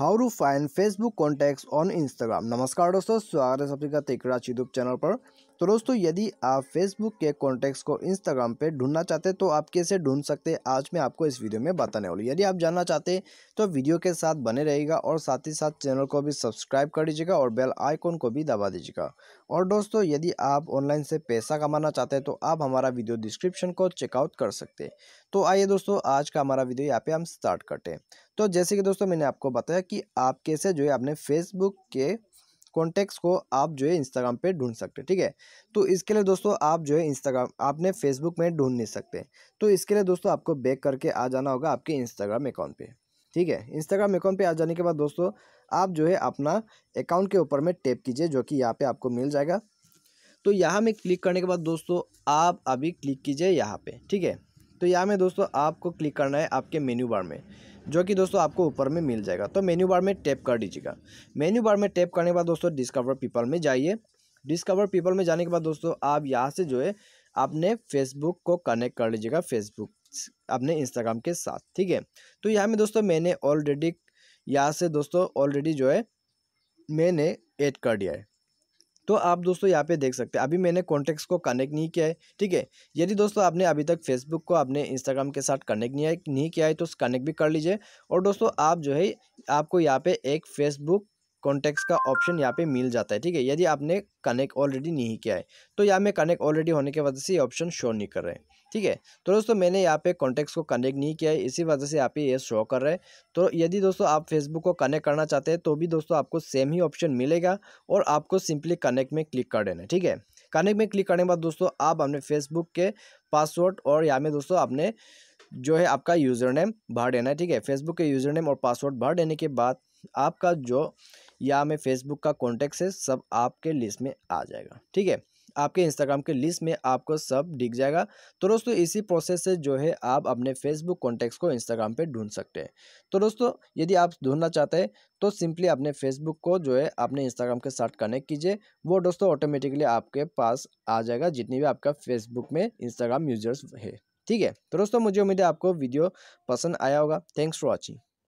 how to find Facebook contacts on Instagram नमस्कार दोस्तों स्वागत है सभी का तेकराज यूट्यूब चैनल पर तो दोस्तों यदि आप फेसबुक के कॉन्टैक्ट्स को इंस्टाग्राम पे ढूंढना चाहते तो आप कैसे ढूंढ सकते हैं आज मैं आपको इस वीडियो में बताने वाली यदि आप जानना चाहते तो वीडियो के साथ बने रहेगा और साथ ही साथ चैनल को भी सब्सक्राइब कर दीजिएगा और बेल आइकॉन को भी दबा दीजिएगा और दोस्तों यदि आप ऑनलाइन से पैसा कमाना चाहते हैं तो आप हमारा वीडियो डिस्क्रिप्शन को चेकआउट कर सकते हैं तो आइए दोस्तों आज का हमारा वीडियो यहाँ पे हम स्टार्ट करते हैं तो जैसे कि दोस्तों मैंने आपको बताया कि आप कैसे जो है अपने फेसबुक के कॉन्टैक्ट्स को आप जो है इंस्टाग्राम पे ढूंढ सकते ठीक है तो इसके लिए दोस्तों आप जो है इंस्टाग्राम आपने फेसबुक में ढूंढ नहीं सकते तो इसके लिए दोस्तों आपको बैक करके आ जाना होगा आपके इंस्टाग्राम अकाउंट पे ठीक है इंस्टाग्राम अकाउंट पे आ जाने के बाद दोस्तों आप जो है अपना अकाउंट के ऊपर में टैप कीजिए जो कि यहाँ पर आपको मिल जाएगा तो यहाँ में क्लिक करने के बाद दोस्तों आप अभी क्लिक कीजिए यहाँ पर ठीक है तो यहाँ में दोस्तों आपको क्लिक करना है आपके मेन्यू बार में जो कि दोस्तों आपको ऊपर में मिल जाएगा तो मेन्यू बार में टैप कर दीजिएगा मेन्यू बार में टैप करने के बाद दोस्तों डिस्कवर पीपल में जाइए डिस्कवर पीपल में जाने के बाद दोस्तों आप यहाँ से जो है आपने फेसबुक को कनेक्ट कर लीजिएगा फेसबुक अपने इंस्टाग्राम के साथ ठीक है तो यहाँ में दोस्तों मैंने ऑलरेडी यहाँ से दोस्तों ऑलरेडी जो है मैंने ऐड कर दिया है तो आप दोस्तों यहाँ पे देख सकते हैं अभी मैंने कॉन्टैक्ट्स को कनेक्ट नहीं किया है ठीक है यदि दोस्तों आपने अभी तक फेसबुक को आपने इंस्टाग्राम के साथ कनेक्ट नहीं नहीं किया है तो कनेक्ट भी कर लीजिए और दोस्तों आप जो है आपको यहाँ पे एक फेसबुक कॉन्टैक्ट्स का ऑप्शन यहाँ पे मिल जाता है ठीक है यदि आपने कनेक्ट ऑलरेडी नहीं किया है तो यहाँ में कनेक्ट ऑलरेडी होने की वजह से ये ऑप्शन शो नहीं कर रहे हैं ठीक है तो दोस्तों मैंने यहाँ पे कॉन्टैक्ट्स को कनेक्ट नहीं किया है इसी वजह से यहाँ पे ये शो कर रहे हैं तो यदि दोस्तों आप फेसबुक को कनेक्ट करना चाहते हैं तो भी दोस्तों आपको सेम ही ऑप्शन मिलेगा और आपको सिंपली कनेक्ट में क्लिक कर देना है ठीक है कनेक्ट में क्लिक करने के बाद दोस्तों आप अपने फेसबुक के पासवर्ड और यहाँ में दोस्तों आपने जो है आपका यूज़र नेम भर देना है ठीक है फेसबुक के यूज़र नेम और पासवर्ड भर देने के बाद आपका जो या हमें फेसबुक का कॉन्टेक्ट है सब आपके लिस्ट में आ जाएगा ठीक है आपके इंस्टाग्राम के लिस्ट में आपको सब दिख जाएगा तो दोस्तों इसी प्रोसेस से जो है आप अपने फेसबुक कॉन्टेक्ट को इंस्टाग्राम पे ढूंढ सकते हैं तो दोस्तों यदि आप ढूंढना चाहते हैं तो सिंपली अपने फेसबुक को जो है अपने इंस्टाग्राम के साथ कनेक्ट कीजिए वो दोस्तों ऑटोमेटिकली आपके पास आ जाएगा जितनी भी आपका फेसबुक में इंस्टाग्राम यूजर्स है ठीक है तो दोस्तों मुझे उम्मीद है आपको वीडियो पसंद आया होगा थैंक्स फॉर वॉचिंग